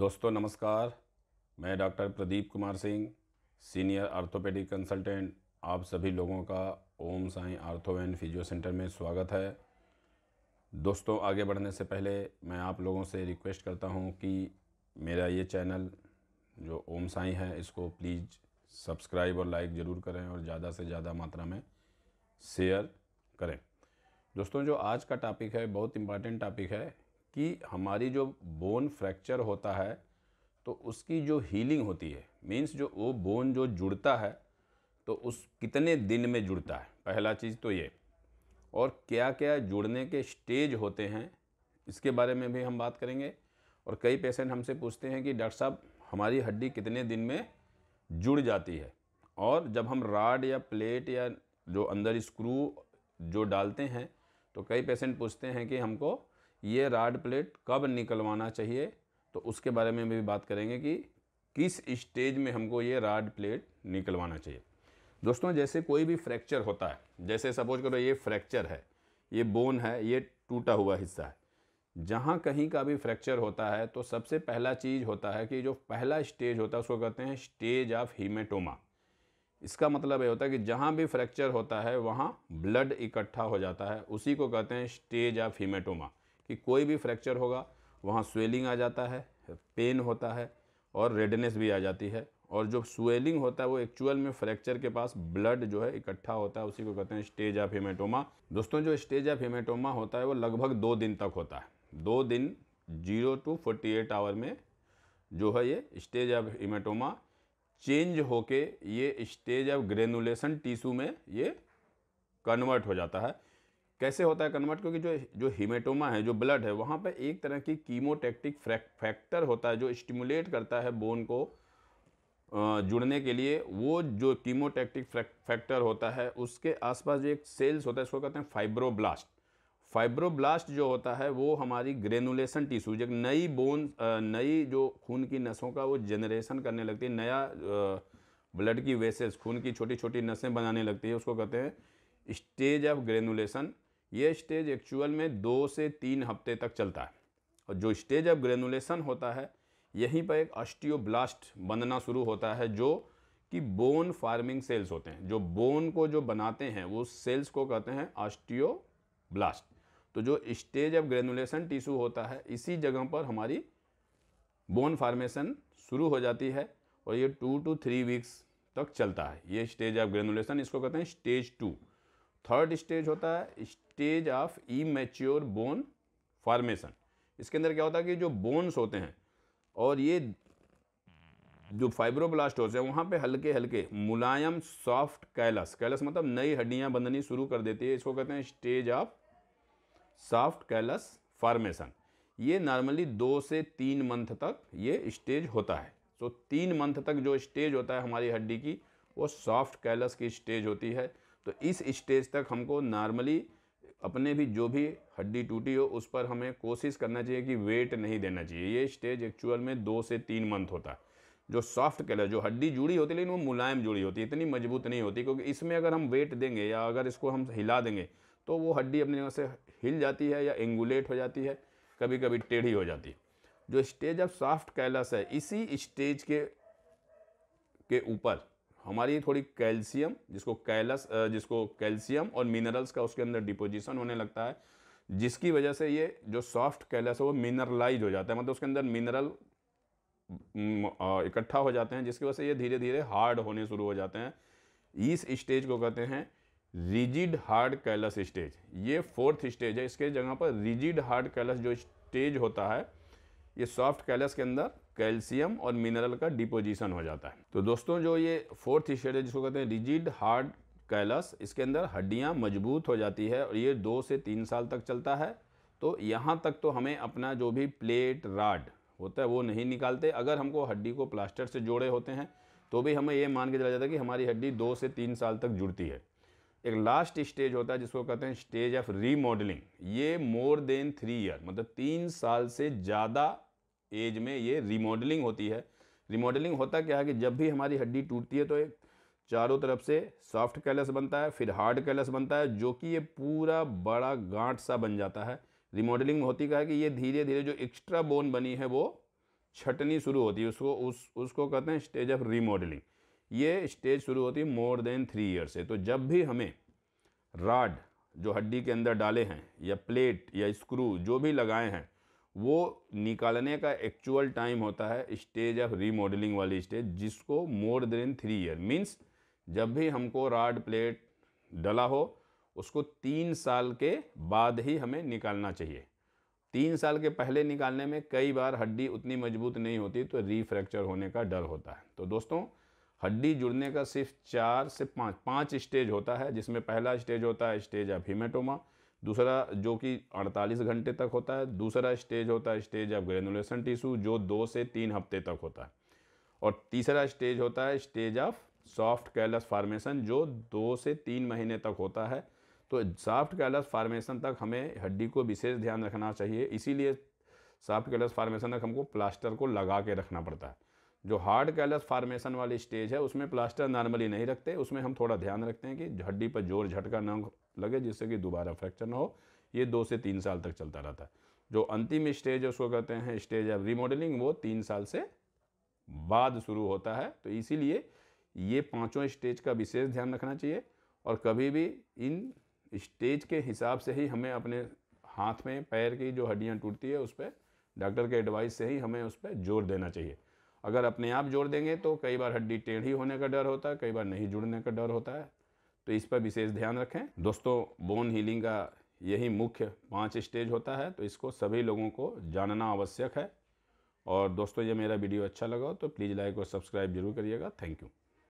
दोस्तों नमस्कार मैं doctor Pradeep Kumar Singh senior orthopaedic consultant आप सभी लोगों का Om Sai ortho and physio centre में स्वागत है दोस्तों आगे बढ़ने से पहले मैं आप लोगों से रिक्वेस्ट करता हूं कि मेरा ये चैनल जो ओम साईं है इसको प्लीज़ सब्सक्राइब और लाइक ज़रूर करें और ज़्यादा से ज़्यादा मात्रा में शेयर करें दोस्तों जो आज का टॉपिक है बहुत इम्पॉर्टेंट टॉपिक है कि हमारी जो बोन फ्रैक्चर होता है तो उसकी जो हीलिंग होती है मीन्स जो वो बोन जो जुड़ता है तो उस कितने दिन में जुड़ता है पहला चीज़ तो ये और क्या क्या जुड़ने के स्टेज होते हैं इसके बारे में भी हम बात करेंगे और कई पेशेंट हमसे पूछते हैं कि डॉक्टर साहब हमारी हड्डी कितने दिन में जुड़ जाती है और जब हम राड या प्लेट या जो अंदर स्क्रू जो डालते हैं तो कई पेशेंट पूछते हैं कि हमको ये राड प्लेट कब निकलवाना चाहिए तो उसके बारे में भी बात करेंगे कि किस स्टेज में हमको ये राड प्लेट निकलवाना चाहिए दोस्तों जैसे कोई भी फ्रैक्चर होता है जैसे सपोज करो ये फ्रैक्चर है ये बोन है ये टूटा हुआ हिस्सा है जहाँ कहीं का भी फ्रैक्चर होता है तो सबसे पहला चीज़ होता है कि जो पहला स्टेज होता है उसको कहते हैं स्टेज ऑफ हीमेटोमा इसका मतलब ये होता है कि जहाँ भी फ्रैक्चर होता है वहाँ ब्लड इकट्ठा हो जाता है उसी को कहते हैं स्टेज ऑफ हीमेटोमा कि कोई भी फ्रैक्चर होगा वहाँ स्वेलिंग आ जाता है पेन होता है और रेडनेस भी आ जाती है और जो स्वेलिंग होता है वो एक्चुअल में फ्रैक्चर के पास ब्लड जो है इकट्ठा होता है उसी को कहते हैं स्टेज ऑफ हेमेटोमा दोस्तों जो स्टेज ऑफ हेमेटोमा होता है वो लगभग दो दिन तक होता है दो दिन zero two forty eight hour में जो है ये स्टेज ऑफ हेमेटोमा चेंज होके ये स्टेज ऑफ ग्रेनुलेशन टिश्यू में ये कन्वर्ट हो जाता है कैसे होता है कन्वर्ट क्योंकि जो जो हिमेटोमा है जो ब्लड है वहाँ पर एक तरह की कीमोटेक्टिक फैक्टर होता है जो स्टिमुलेट करता है बोन को जुड़ने के लिए वो जो कीमोटेक्टिक फैक्टर होता है उसके आसपास जो एक सेल्स होता है इसको कहते हैं फाइब्रोब्लास्ट फाइब्रोब्लास्ट जो होता है वो हमारी ग्रेनुलेशन टिश्यूज एक नई बोन नई जो खून की नसों का वो जनरेशन करने लगती है नया ब्लड की वेसेस खून की छोटी छोटी नसें बनाने लगती है उसको कहते हैं स्टेज ऑफ ग्रेनुलेशन ये स्टेज एक्चुअल में दो से तीन हफ्ते तक चलता है और जो स्टेज अब ग्रेनुलेशन होता है यहीं पर एक ऑस्टियोब्लास्ट बनना शुरू होता है जो कि बोन फार्मिंग सेल्स होते हैं जो बोन को जो बनाते हैं वो सेल्स को कहते हैं ऑस्टियोब्लास्ट तो जो स्टेज ऑफ ग्रेनुलेशन टिश्यू होता है इसी जगह पर हमारी बोन फार्मेशन शुरू हो जाती है और ये टू टू थ्री वीक्स तक चलता है ये स्टेज ऑफ ग्रेनुलेशन इसको कहते हैं स्टेज टू थर्ड स्टेज होता है स्टेज ऑफ ई मेच्योर बोन फॉर्मेशन इसके अंदर क्या होता है कि जो बोन्स होते हैं और ये जो फाइब्रोब्लास्ट होते हैं वहाँ पे हल्के हल्के मुलायम सॉफ्ट कैलस कैलस मतलब नई हड्डियाँ बंधनी शुरू कर देती है इसको कहते हैं stage of soft callus formation ये नॉर्मली दो से तीन मंथ तक ये स्टेज होता है तो तीन मंथ तक जो स्टेज होता है हमारी हड्डी की वो सॉफ्ट कैलस की स्टेज होती है तो इस स्टेज तक हमको नॉर्मली अपने भी जो भी हड्डी टूटी हो उस पर हमें कोशिश करना चाहिए कि वेट नहीं देना चाहिए ये स्टेज एक्चुअल में दो से तीन मंथ होता है जो सॉफ्ट कलर जो हड्डी जुड़ी होती है लेकिन वो मुलायम जुड़ी होती है इतनी मजबूत नहीं होती क्योंकि इसमें अगर हम वेट देंगे या अगर इसको हम हिला देंगे तो वो हड्डी अपनी जगह से हिल जाती है या एंगुलेट हो जाती है कभी कभी टेढ़ी हो जाती है जो स्टेज ऑफ सॉफ्ट कैलस है इसी स्टेज के के ऊपर हमारी थोड़ी कैल्शियम जिसको कैलस जिसको कैल्शियम और मिनरल्स का उसके अंदर डिपोजिशन होने लगता है जिसकी वजह से ये जो सॉफ्ट कैलस है वो मिनरलाइज हो जाता है मतलब उसके अंदर मिनरल इकट्ठा हो जाते हैं जिसकी वजह से ये धीरे धीरे हार्ड होने शुरू हो जाते हैं इस स्टेज को कहते हैं रिजिड हार्ड कैलस स्टेज ये फोर्थ स्टेज है इसके जगह पर रिजिड हार्ड कैलस जो स्टेज होता है ये सॉफ्ट कैलस के अंदर कैल्शियम और मिनरल का डिपोजिशन हो जाता है तो दोस्तों जो ये फोर्थ स्टेज है जिसको कहते हैं रिजिड हार्ड कैलस इसके अंदर हड्डियाँ मजबूत हो जाती है और ये दो से तीन साल तक चलता है तो यहाँ तक तो हमें अपना जो भी प्लेट राड होता है वो नहीं निकालते अगर हमको हड्डी को प्लास्टर से जोड़े होते हैं तो भी हमें ये मान के चला जाता है कि हमारी हड्डी दो से तीन साल तक जुड़ती है एक लास्ट स्टेज होता है जिसको कहते हैं स्टेज ऑफ रीमॉडलिंग ये मोर देन थ्री ईयर मतलब तीन साल से ज़्यादा एज में ये रीमॉडलिंग होती है रीमॉडलिंग होता क्या है कि जब भी हमारी हड्डी टूटती है तो एक चारों तरफ से सॉफ्ट कैलस बनता है फिर हार्ड कैलस बनता है जो कि ये पूरा बड़ा गांठ सा बन जाता है रिमॉडलिंग में होती क्या है कि ये धीरे धीरे जो एक्स्ट्रा बोन बनी है वो छटनी शुरू होती है उसको उस उसको कहते हैं स्टेज ऑफ रीमॉडलिंग ये स्टेज शुरू होती है मोर देन थ्री ईयर से तो जब भी हमें राड जो हड्डी के अंदर डाले हैं या प्लेट या स्क्रू जो भी लगाए हैं वो निकालने का एक्चुअल टाइम होता है स्टेज ऑफ रीमॉडलिंग वाली स्टेज जिसको more than three year means जब भी हमको राड प्लेट डला हो उसको तीन साल के बाद ही हमें निकालना चाहिए तीन साल के पहले निकालने में कई बार हड्डी उतनी मजबूत नहीं होती तो रीफ्रैक्चर होने का डर होता है तो दोस्तों हड्डी जुड़ने का सिर्फ चार से पाँच पाँच स्टेज होता है जिसमें पहला स्टेज होता है स्टेज ऑफ हिमेटोमा दूसरा जो कि 48 घंटे तक होता है दूसरा स्टेज होता है स्टेज ऑफ ग्रेनुलेशन टिश्यू जो दो से तीन हफ्ते तक होता है और तीसरा स्टेज होता है stage of soft callus formation जो दो से तीन महीने तक होता है तो सॉफ्ट कैलस फार्मेशन तक हमें हड्डी को विशेष ध्यान रखना चाहिए इसीलिए सॉफ्ट कैलस फार्मेशन तक हमको प्लास्टर को लगा के रखना पड़ता है जो हार्ड कैलस फार्मेशन वाली स्टेज है उसमें प्लास्टर नॉर्मली नहीं रखते उसमें हम थोड़ा ध्यान रखते हैं कि हड्डी पर जोर झटका ना लगे जिससे कि दोबारा फ्रैक्चर ना हो ये दो से तीन साल तक चलता रहता है जो अंतिम स्टेज उसको कहते हैं स्टेज ऑफ रिमॉडलिंग वो तीन साल से बाद शुरू होता है तो इसीलिए ये पाँचों स्टेज का विशेष ध्यान रखना चाहिए और कभी भी इन स्टेज के हिसाब से ही हमें अपने हाथ में पैर की जो हड्डियाँ टूटती है उस पर डॉक्टर के एडवाइस से ही हमें उस पर जोर देना चाहिए अगर अपने आप जोड़ देंगे तो कई बार हड्डी टेढ़ी होने का डर होता है कई बार नहीं जुड़ने का डर होता है तो इस पर विशेष ध्यान रखें दोस्तों बोन हीलिंग का यही मुख्य पांच स्टेज होता है तो इसको सभी लोगों को जानना आवश्यक है और दोस्तों ये मेरा वीडियो अच्छा लगा तो प्लीज़ लाइक और सब्सक्राइब जरूर करिएगा थैंक यू